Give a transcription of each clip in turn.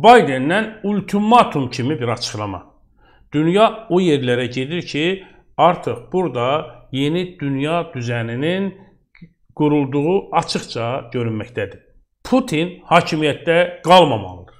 Bidendən ultimatum kimi bir açıqlama. Dünya o yerlərə gedir ki, artıq burada yeni dünya düzəninin qurulduğu açıqca görünməkdədir. Putin hakimiyyətdə qalmamalıdır.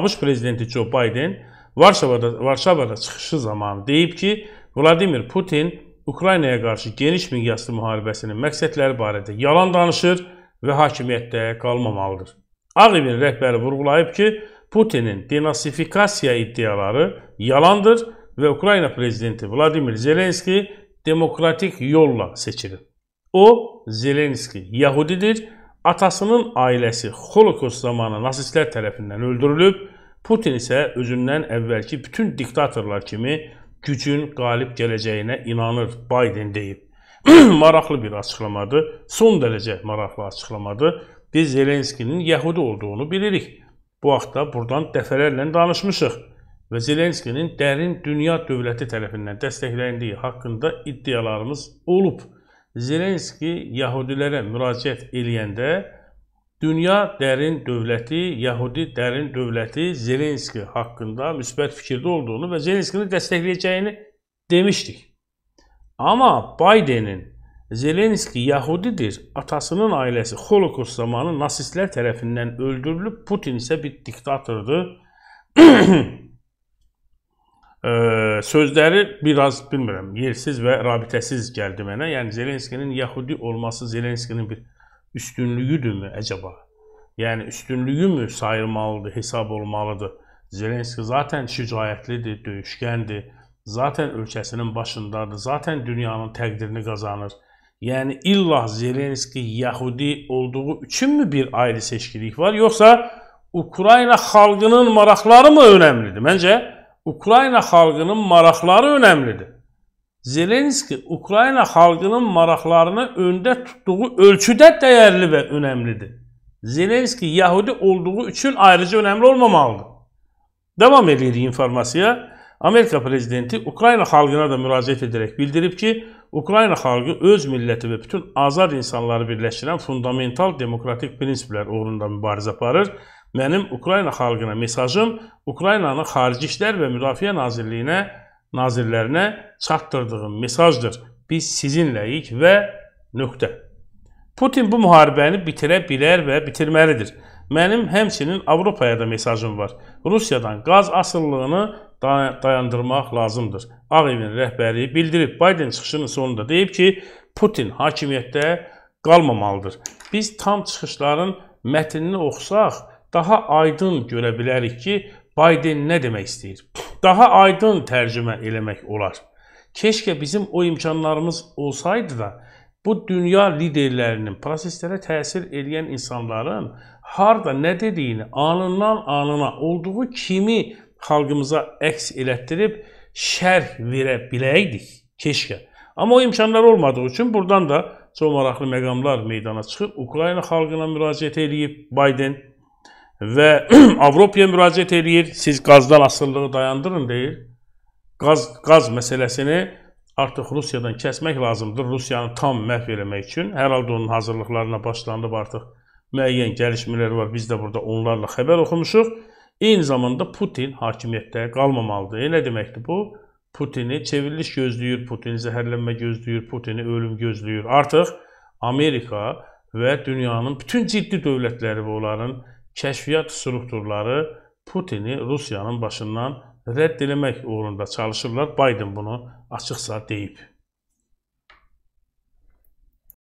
ABŞ prezidenti Joe Biden Varşavada Varşavada çıxışı zamanı deyib ki, Vladimir Putin Ukraynaya qarşı geniş miqyaslı müharibəsinin məqsədləri barədə yalan danışır və hakimiyyətdə qalmamalıdır. Ağ evin rəhbəri vurğulayıb ki, Putinin denasifikasiya iddiaları yalandır və Ukrayna prezidenti Vladimir Zelenski demokratik yolla seçilib. O, Zelenski yahudidir, atasının ailəsi Holocaust zamanı nasistlər tərəfindən öldürülüb, Putin isə özündən əvvəlki bütün diktatorlar kimi gücün qalib gələcəyinə inanır, Biden deyib. maraqlı bir açıqlamadır, son dərəcə maraqlı açıqlamadır biz Zelenskinin yəhudi olduğunu bilirik. Bu haqda buradan dəfələrlə danışmışıq və Zelenskinin dərin dünya dövləti tərəfindən dəstəkləndiyi haqqında iddialarımız olub. Zelenski yəhudilərə müraciət eləyəndə dünya dərin dövləti, yəhudi dərin dövləti Zelenski haqqında müsbət fikirdə olduğunu və Zelenskini dəstəkləyəcəyini demişdik. Amma Bidenin Zelenski Yahudidir. Atasının ailəsi Holokost zamanı nasistlər tərəfindən öldürülüb. Putin isə bir diktatordur. e, sözləri biraz bilmirəm, yersiz və rabitəsiz gəldi mənə. Yəni Zelenskinin Yahudi olması Zelenskinin bir üstünlüyüdürmü əcəba? Yəni üstünlüyümü sayılmalıdır, hesab olmalıdır? Zelenski zaten şücaətlidir, döyüşkəndir. Zaten ölkəsinin başındadır. Zaten dünyanın təqdirini qazanır. Yəni illah Zelenski yəhudi olduğu üçünmü bir ayrı seçkilik var, yoxsa Ukrayna xalqının maraqları mı önəmlidir? Məncə Ukrayna xalqının maraqları önəmlidir. Zelenski Ukrayna xalqının maraqlarını öndə tutduğu ölçüdə dəyərli və önəmlidir. Zelenski yəhudi olduğu üçün ayrıca önəmli olmamalıdır. Davam edir informasiya. Amerika prezidenti Ukrayna xalqına da müraciət edərək bildirib ki, Ukrayna xalqı öz milləti və bütün azad insanları birləşdirən fundamental demokratik prinsiplər uğrunda mübarizə aparır. Mənim Ukrayna xalqına mesajım Ukraynanın Xarici İşlər və Müdafiə Nazirliyinə nazirlərinə çatdırdığım mesajdır. Biz sizinləyik və nöqtə. Putin bu müharibəni bitirə bilər və bitirməlidir. Mənim həmçinin Avropaya da mesajım var. Rusiyadan qaz asıllığını dayandırmaq lazımdır. Ağ evin rəhbəri bildirib, Biden çıxışının sonunda deyib ki, Putin hakimiyyətdə qalmamalıdır. Biz tam çıxışların mətnini oxusaq, daha aydın görə bilərik ki, Biden nə demək istəyir. Daha aydın tərcümə eləmək olar. Keşkə bizim o imkanlarımız olsaydı da, bu dünya liderlərinin proseslərə təsir edən insanların harda nə dediyini anından anına olduğu kimi xalqımıza əks elətdirib şərh verə biləydik keşkə. Amma o imkanlar olmadığı üçün buradan da çox maraqlı məqamlar meydana çıxıb. Ukrayna xalqına müraciət eləyib Biden və Avropaya müraciət eləyir. Siz qazdan asılılığı dayandırın deyir. Qaz qaz məsələsini artıq Rusiyadan kəsmək lazımdır. Rusiyanı tam məhv eləmək üçün hər halda onun hazırlıqlarına başlanılıb artıq müəyyən gəlişmələr var. Biz də burada onlarla xəbər oxumuşuq. Eyni zamanda Putin hakimiyyətdə qalmamalıdır. Nə deməkdir bu? Putini çevriliş gözləyir, Putini zəhərlənmə gözləyir, Putini ölüm gözləyir. Artıq Amerika və dünyanın bütün ciddi dövlətləri və onların kəşfiyyat strukturları Putini Rusiyanın başından rədd eləmək uğrunda çalışırlar. Biden bunu açıqsa deyib.